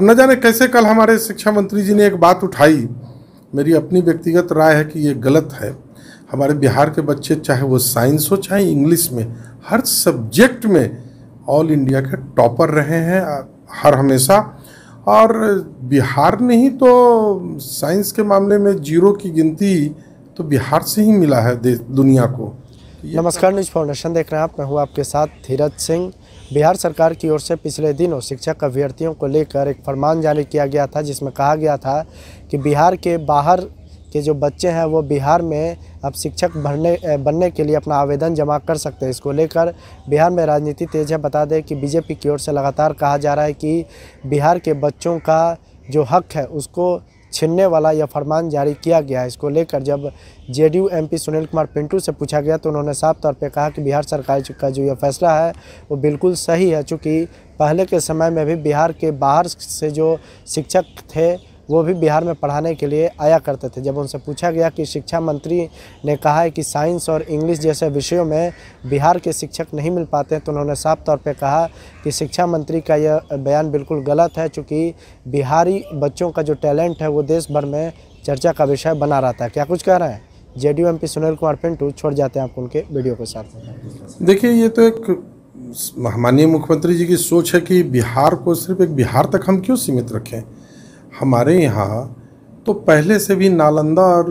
न जाने कैसे कल हमारे शिक्षा मंत्री जी ने एक बात उठाई मेरी अपनी व्यक्तिगत राय है कि ये गलत है हमारे बिहार के बच्चे चाहे वो साइंस हो चाहे इंग्लिश में हर सब्जेक्ट में ऑल इंडिया के टॉपर रहे हैं हर हमेशा और बिहार ने ही तो साइंस के मामले में जीरो की गिनती तो बिहार से ही मिला है दुनिया को नमस्कार न्यूज फाउंडेशन देख रहे हैं आप मैं हूँ आपके साथ धीरज सिंह बिहार सरकार की ओर से पिछले दिनों शिक्षक अभ्यर्थियों को लेकर एक फरमान जारी किया गया था जिसमें कहा गया था कि बिहार के बाहर के जो बच्चे हैं वो बिहार में अब शिक्षक भरने बनने के लिए अपना आवेदन जमा कर सकते हैं इसको लेकर बिहार में राजनीति तेज है बता दें कि बीजेपी की ओर से लगातार कहा जा रहा है कि बिहार के बच्चों का जो हक है उसको छीनने वाला यह फरमान जारी किया गया है इसको लेकर जब जेडीयू एमपी सुनील कुमार पिंटू से पूछा गया तो उन्होंने साफ तौर पर कहा कि बिहार सरकार का जो यह फैसला है वो बिल्कुल सही है चूँकि पहले के समय में भी बिहार के बाहर से जो शिक्षक थे वो भी बिहार में पढ़ाने के लिए आया करते थे जब उनसे पूछा गया कि शिक्षा मंत्री ने कहा है कि साइंस और इंग्लिश जैसे विषयों में बिहार के शिक्षक नहीं मिल पाते तो उन्होंने साफ तौर पर कहा कि शिक्षा मंत्री का यह बयान बिल्कुल गलत है चूँकि बिहारी बच्चों का जो टैलेंट है वो देश भर में चर्चा का विषय बना रहता है क्या कुछ कह रहे हैं J D P Sunil Kumar Pintu छोड़ जाते हैं आप उनके वीडियो के साथ देखिए ये तो एक माननीय मुख्यमंत्री जी की सोच है कि बिहार को सिर्फ एक बिहार तक हम क्यों सीमित रखें हमारे यहाँ तो पहले से भी नालंदा और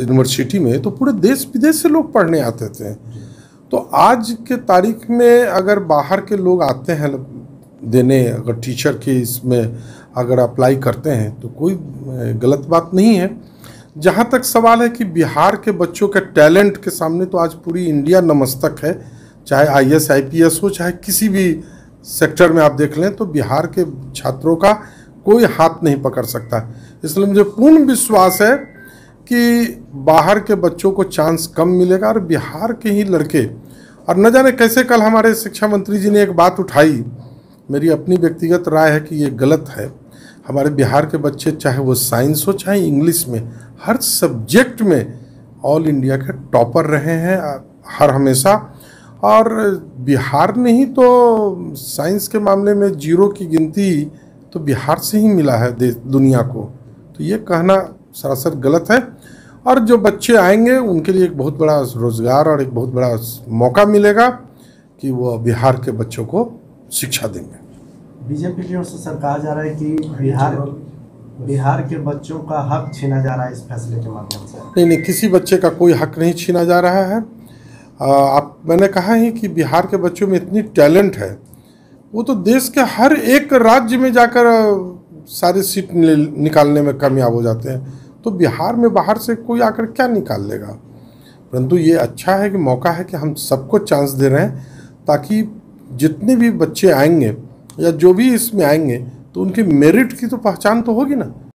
यूनिवर्सिटी में तो पूरे देश विदेश से लोग पढ़ने आते थे तो आज के तारीख में अगर बाहर के लोग आते हैं देने अगर टीचर के इसमें अगर अप्लाई करते हैं तो कोई गलत बात नहीं है जहाँ तक सवाल है कि बिहार के बच्चों के टैलेंट के सामने तो आज पूरी इंडिया नमस्तक है चाहे I S I P S हो चाहे किसी भी सेक्टर में आप देख लें तो बिहार के छात्रों का कोई हाथ नहीं पकड़ सकता इसलिए मुझे पूर्ण विश्वास है कि बाहर के बच्चों को चांस कम मिलेगा और बिहार के ही लड़के और न जाने कैसे कल हमारे शिक्षा मंत्री जी ने एक बात उठाई मेरी अपनी व्यक्तिगत राय है कि ये गलत है हमारे बिहार के बच्चे चाहे वो साइंस हो चाहे इंग्लिश में हर सब्जेक्ट में ऑल इंडिया के टॉपर रहे हैं हर हमेशा और बिहार ने ही तो साइंस के मामले में जीरो की गिनती तो बिहार से ही मिला है दुनिया को तो ये कहना सरासर गलत है और जो बच्चे आएंगे उनके लिए एक बहुत बड़ा रोज़गार और एक बहुत बड़ा मौका मिलेगा कि वो बिहार के बच्चों को शिक्षा देंगे बीजेपी की ओर से सरकार जा रहा है कि बिहार बिहार के बच्चों का हक छीना जा रहा है इस फैसले के माध्यम से नहीं नहीं किसी बच्चे का कोई हक नहीं छीना जा रहा है आप मैंने कहा है कि बिहार के बच्चों में इतनी टैलेंट है वो तो देश के हर एक राज्य में जाकर सारी सीट निकालने में कामयाब हो जाते हैं तो बिहार में बाहर से कोई आकर क्या निकाल लेगा परंतु ये अच्छा है कि मौका है कि हम सबको चांस दे रहे हैं ताकि जितने भी बच्चे आएंगे या जो भी इसमें आएंगे तो उनकी मेरिट की तो पहचान तो होगी ना